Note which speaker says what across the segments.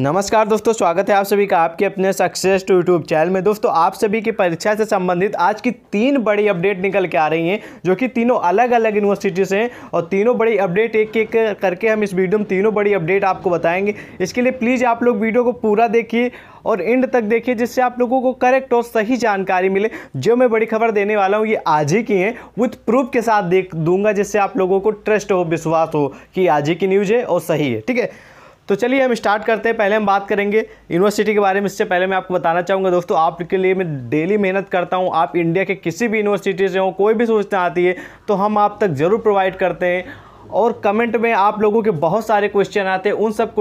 Speaker 1: नमस्कार दोस्तों स्वागत है आप सभी का आपके अपने सक्सेस टू यूट्यूब चैनल में दोस्तों आप सभी की परीक्षा से संबंधित आज की तीन बड़ी अपडेट निकल के आ रही हैं जो कि तीनों अलग अलग यूनिवर्सिटी से हैं और तीनों बड़ी अपडेट एक एक करके हम इस वीडियो में तीनों बड़ी अपडेट आपको बताएंगे इसके लिए प्लीज़ आप लोग वीडियो को पूरा देखिए और एंड तक देखिए जिससे आप लोगों को करेक्ट और सही जानकारी मिले जो मैं बड़ी खबर देने वाला हूँ ये आज ही की है विथ प्रूफ के साथ देख दूंगा जिससे आप लोगों को ट्रस्ट हो विश्वास हो कि आज ही की न्यूज़ है और सही है ठीक है तो चलिए हम स्टार्ट करते हैं पहले हम बात करेंगे यूनिवर्सिटी के बारे में इससे पहले मैं आपको बताना चाहूँगा दोस्तों आपके लिए मैं डेली मेहनत करता हूँ आप इंडिया के किसी भी यूनिवर्सिटी से हो कोई भी सोचना आती है तो हम आप तक ज़रूर प्रोवाइड करते हैं और कमेंट में आप लोगों के बहुत सारे क्वेश्चन आते हैं उन सब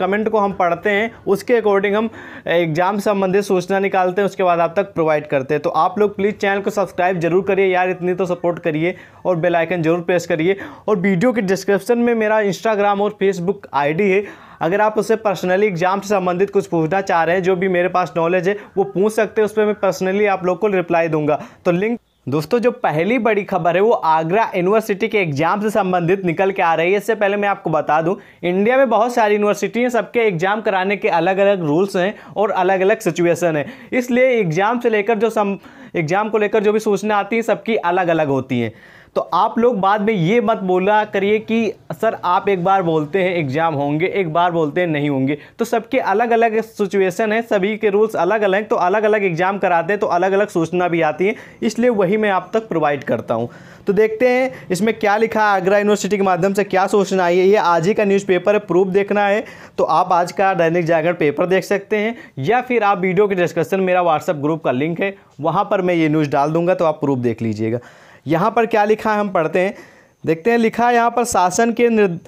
Speaker 1: कमेंट को हम पढ़ते हैं उसके अकॉर्डिंग हम एग्ज़ाम संबंधित सूचना निकालते हैं उसके बाद आप तक प्रोवाइड करते हैं तो आप लोग प्लीज़ चैनल को सब्सक्राइब जरूर करिए यार इतनी तो सपोर्ट करिए और बेलाइकन जरूर प्रेस करिए और वीडियो के डिस्क्रिप्शन में मेरा इंस्टाग्राम और फेसबुक डी है अगर आप उससे पर्सनली एग्जाम से संबंधित कुछ पूछना चाह रहे हैं जो भी मेरे पास नॉलेज है वो पूछ सकते हैं उस पर मैं पर्सनली आप लोग को रिप्लाई दूंगा तो लिंक दोस्तों जो पहली बड़ी खबर है वो आगरा यूनिवर्सिटी के एग्जाम से संबंधित निकल के आ रही है इससे पहले मैं आपको बता दूं इंडिया में बहुत सारी यूनिवर्सिटी हैं सबके एग्जाम कराने के अलग अलग रूल्स हैं और अलग अलग सिचुएशन है इसलिए एग्जाम से लेकर जो सम एग्जाम को लेकर जो भी सूचना आती है सबकी अलग अलग होती है तो आप लोग बाद में ये मत बोला करिए कि सर आप एक बार बोलते हैं एग्ज़ाम होंगे एक बार बोलते हैं नहीं होंगे तो सबके अलग अलग सिचुएशन है सभी के रूल्स अलग अलग हैं तो अलग अलग एग्ज़ाम कराते हैं तो अलग अलग सूचना भी आती है इसलिए वही मैं आप तक प्रोवाइड करता हूँ तो देखते हैं इसमें क्या लिखा है आगरा यूनिवर्सिटी के माध्यम से क्या सूचना आई है ये आज ही का न्यूज़पेपर है प्रूफ देखना है तो आप आज का दैनिक जागरण पेपर देख सकते हैं या फिर आप वीडियो के डिस्कशन मेरा व्हाट्सअप ग्रुप का लिंक है वहाँ पर मैं ये न्यूज़ डाल दूंगा तो आप प्रूफ देख लीजिएगा यहाँ पर क्या लिखा है हम पढ़ते हैं देखते हैं लिखा है यहाँ पर शासन के निर्द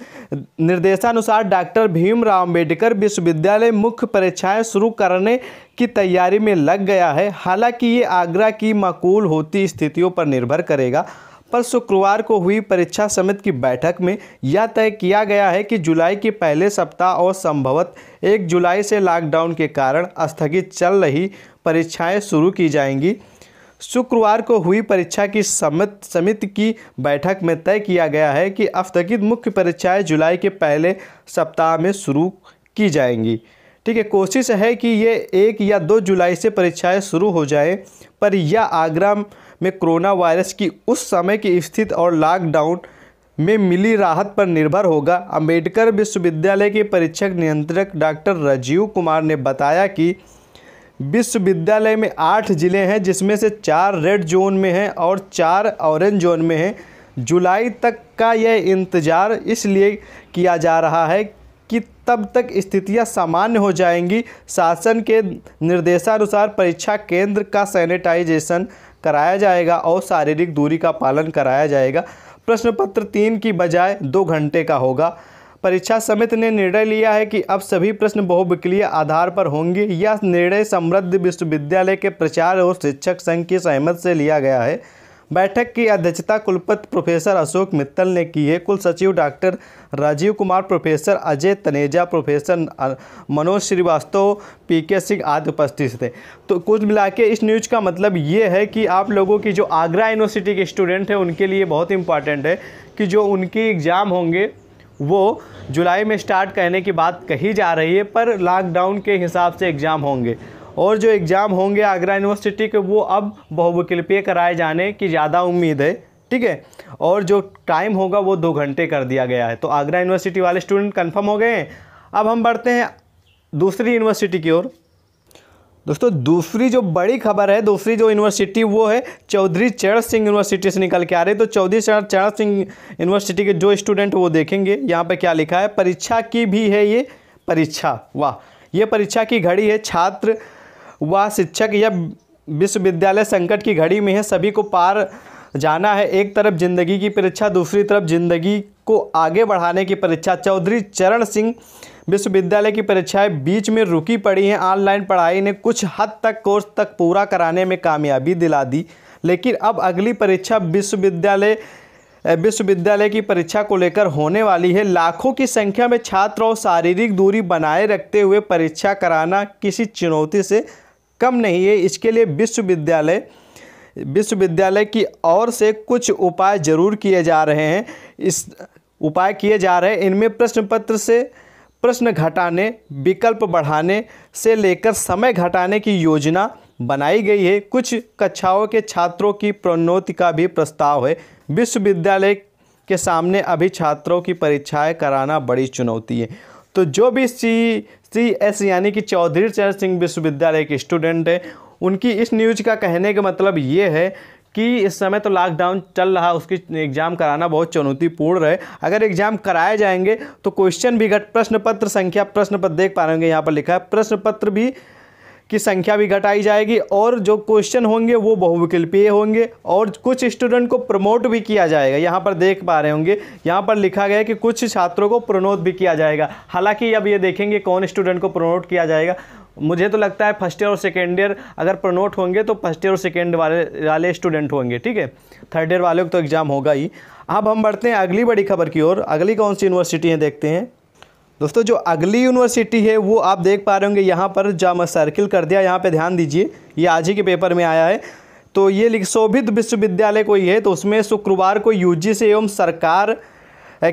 Speaker 1: निर्देशानुसार डॉक्टर भीमराव अम्बेडकर विश्वविद्यालय मुख्य परीक्षाएं शुरू करने की तैयारी में लग गया है हालांकि ये आगरा की माकूल होती स्थितियों पर निर्भर करेगा पर शुक्रवार को हुई परीक्षा समिति की बैठक में यह तय किया गया है कि जुलाई के पहले सप्ताह और संभवत एक जुलाई से लॉकडाउन के कारण स्थगित चल रही परीक्षाएं शुरू की जाएंगी शुक्रवार को हुई परीक्षा की समित समिति की बैठक में तय किया गया है कि अस्थगित मुख्य परीक्षाएं जुलाई के पहले सप्ताह में शुरू की जाएंगी ठीक है कोशिश है कि ये एक या दो जुलाई से परीक्षाएं शुरू हो जाएं पर यह आगरा में कोरोना वायरस की उस समय की स्थिति और लॉकडाउन में मिली राहत पर निर्भर होगा अंबेडकर विश्वविद्यालय के परीक्षक नियंत्रक डॉक्टर राजीव कुमार ने बताया कि विश्वविद्यालय में आठ ज़िले हैं जिसमें से चार रेड जोन में हैं और चार ऑरेंज जोन में हैं जुलाई तक का यह इंतज़ार इसलिए किया जा रहा है कि तब तक स्थितियां सामान्य हो जाएंगी शासन के निर्देशानुसार परीक्षा केंद्र का सैनिटाइजेशन कराया जाएगा और शारीरिक दूरी का पालन कराया जाएगा प्रश्न पत्र तीन की बजाय दो घंटे का होगा परीक्षा समिति ने निर्णय लिया है कि अब सभी प्रश्न बहुविकलीय आधार पर होंगे यह निर्णय समृद्ध विश्वविद्यालय के प्रचार और शिक्षक संघ की सहमत से लिया गया है बैठक की अध्यक्षता कुलपति प्रोफेसर अशोक मित्तल ने की है कुल सचिव doctor Rajiv Kumar professor Ajay Taneja professor Manoj Srivastava P K Singh आदि उपस्थित थे तो कुछ मिला के इस न्यूज़ का मतलब ये है कि आप लोगों की जो आगरा यूनिवर्सिटी के स्टूडेंट हैं उनके लिए बहुत इंपॉर्टेंट है कि जो उनके एग्ज़ाम होंगे वो जुलाई में स्टार्ट करने की बात कही जा रही है पर लॉकडाउन के हिसाब से एग्ज़ाम होंगे और जो एग्ज़ाम होंगे आगरा यूनिवर्सिटी के वो अब बहुविकल्पीय कराए जाने की ज़्यादा उम्मीद है ठीक है और जो टाइम होगा वो दो घंटे कर दिया गया है तो आगरा यूनिवर्सिटी वाले स्टूडेंट कन्फर्म हो गए हैं अब हम बढ़ते हैं दूसरी यूनिवर्सिटी की ओर दोस्तों दूसरी जो बड़ी खबर है दूसरी जो यूनिवर्सिटी वो है चौधरी चरण सिंह यूनिवर्सिटी से निकल के आ रही है तो चौधरी चरण सिंह यूनिवर्सिटी के जो स्टूडेंट वो देखेंगे यहाँ पे क्या लिखा है परीक्षा की भी है ये परीक्षा वाह ये परीक्षा की घड़ी है छात्र व शिक्षक या विश्वविद्यालय संकट की घड़ी में है सभी को पार जाना है एक तरफ जिंदगी की परीक्षा दूसरी तरफ जिंदगी को आगे बढ़ाने की परीक्षा चौधरी चरण सिंह विश्वविद्यालय की परीक्षाएं बीच में रुकी पड़ी हैं ऑनलाइन पढ़ाई ने कुछ हद तक कोर्स तक पूरा कराने में कामयाबी दिला दी लेकिन अब अगली परीक्षा विश्वविद्यालय विश्वविद्यालय की परीक्षा को लेकर होने वाली है लाखों की संख्या में छात्र और शारीरिक दूरी बनाए रखते हुए परीक्षा कराना किसी चुनौती से कम नहीं है इसके लिए विश्वविद्यालय विश्वविद्यालय की ओर से कुछ उपाय जरूर किए जा रहे हैं इस उपाय किए जा रहे हैं इनमें प्रश्न पत्र से प्रश्न घटाने विकल्प बढ़ाने से लेकर समय घटाने की योजना बनाई गई है कुछ कक्षाओं के छात्रों की प्रोन्नति का भी प्रस्ताव है विश्वविद्यालय के सामने अभी छात्रों की परीक्षाएं कराना बड़ी चुनौती है तो जो भी सी सी एस यानी कि चौधरी चरण सिंह विश्वविद्यालय के स्टूडेंट हैं उनकी इस न्यूज का कहने का मतलब ये है कि इस समय तो लॉकडाउन चल रहा उसकी एग्ज़ाम कराना बहुत चुनौतीपूर्ण रहे अगर एग्ज़ाम कराए जाएंगे तो क्वेश्चन भी घट प्रश्न पत्र संख्या प्रश्न पत्र देख पा रहे होंगे यहाँ पर लिखा है प्रश्न पत्र भी की संख्या भी घटाई जाएगी और जो क्वेश्चन होंगे वो बहुविकल्पीय होंगे और कुछ स्टूडेंट को प्रमोट भी किया जाएगा यहाँ पर देख पा रहे होंगे यहाँ पर लिखा गया है कि कुछ छात्रों को प्रमोट भी किया जाएगा हालांकि अब ये देखेंगे कौन स्टूडेंट को प्रमोट किया जाएगा मुझे तो लगता है फर्स्ट ईयर और सेकेंड ईयर अगर प्रनोट होंगे तो फर्स्ट ईयर और सेकेंड वाले वाले स्टूडेंट होंगे ठीक है थर्ड ईयर वालों को तो एग्ज़ाम होगा ही अब हम बढ़ते हैं अगली बड़ी खबर की ओर अगली कौन सी यूनिवर्सिटी है देखते हैं दोस्तों जो अगली यूनिवर्सिटी है वो आप देख पा रहे होंगे यहाँ पर जाम सर्किल कर दिया यहाँ पर ध्यान दीजिए ये आज ही के पेपर में आया है तो ये लिख शोभित विश्वविद्यालय कोई है तो उसमें शुक्रवार को यूजीसी एवं सरकार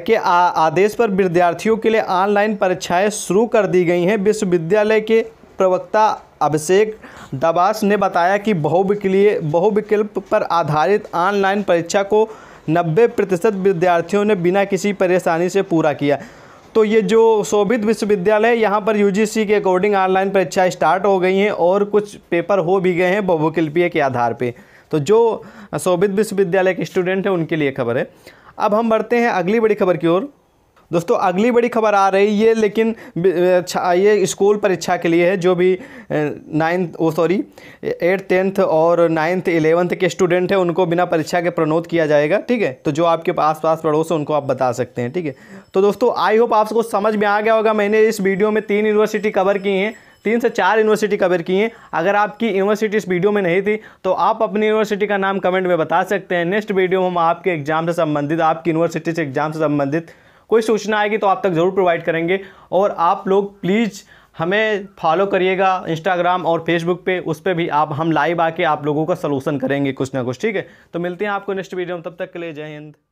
Speaker 1: के आ, आदेश पर विद्यार्थियों के लिए ऑनलाइन परीक्षाएं शुरू कर दी गई हैं विश्वविद्यालय के प्रवक्ता अभिषेक दबास ने बताया कि बहुविकलीय बहुविकल्प पर आधारित ऑनलाइन परीक्षा को 90 प्रतिशत विद्यार्थियों ने बिना किसी परेशानी से पूरा किया तो ये जो शोभित विश्वविद्यालय यहाँ पर यूजीसी के अकॉर्डिंग ऑनलाइन परीक्षा स्टार्ट हो गई हैं और कुछ पेपर हो भी गए हैं बहुविकल्पीय के आधार पर तो जो शोभित विश्वविद्यालय के स्टूडेंट हैं उनके लिए खबर है अब हम बढ़ते हैं अगली बड़ी खबर की ओर दोस्तों अगली बड़ी खबर आ रही है लेकिन ये स्कूल परीक्षा के लिए है जो भी ninth oh sorry eight tenth और नाइन्थ इलेवंथ के स्टूडेंट हैं उनको बिना परीक्षा के प्रनोद किया जाएगा ठीक है तो जो आपके आस पास पड़ोस है उनको आप बता सकते हैं ठीक है तो दोस्तों आई होप आपको समझ में आ गया होगा मैंने इस वीडियो में तीन यूनिवर्सिटी कवर की हैं तीन से चार यूनिवर्सिटी कवर की हैं अगर आपकी यूनिवर्सिटी इस वीडियो में नहीं थी तो आप अपनी यूनिवर्सिटी का नाम कमेंट में बता सकते हैं नेक्स्ट वीडियो में हम आपके एग्जाम से संबंधित आपकी यूनिवर्सिटी से एग्जाम से संबंधित कोई सूचना आएगी तो आप तक ज़रूर प्रोवाइड करेंगे और आप लोग प्लीज़ हमें फॉलो करिएगा इंस्टाग्राम और फेसबुक पे उस पर भी आप हम लाइव आके आप लोगों का सलूशन करेंगे कुछ ना कुछ ठीक है तो मिलते हैं आपको नेक्स्ट वीडियो में तब तक के लिए जय हिंद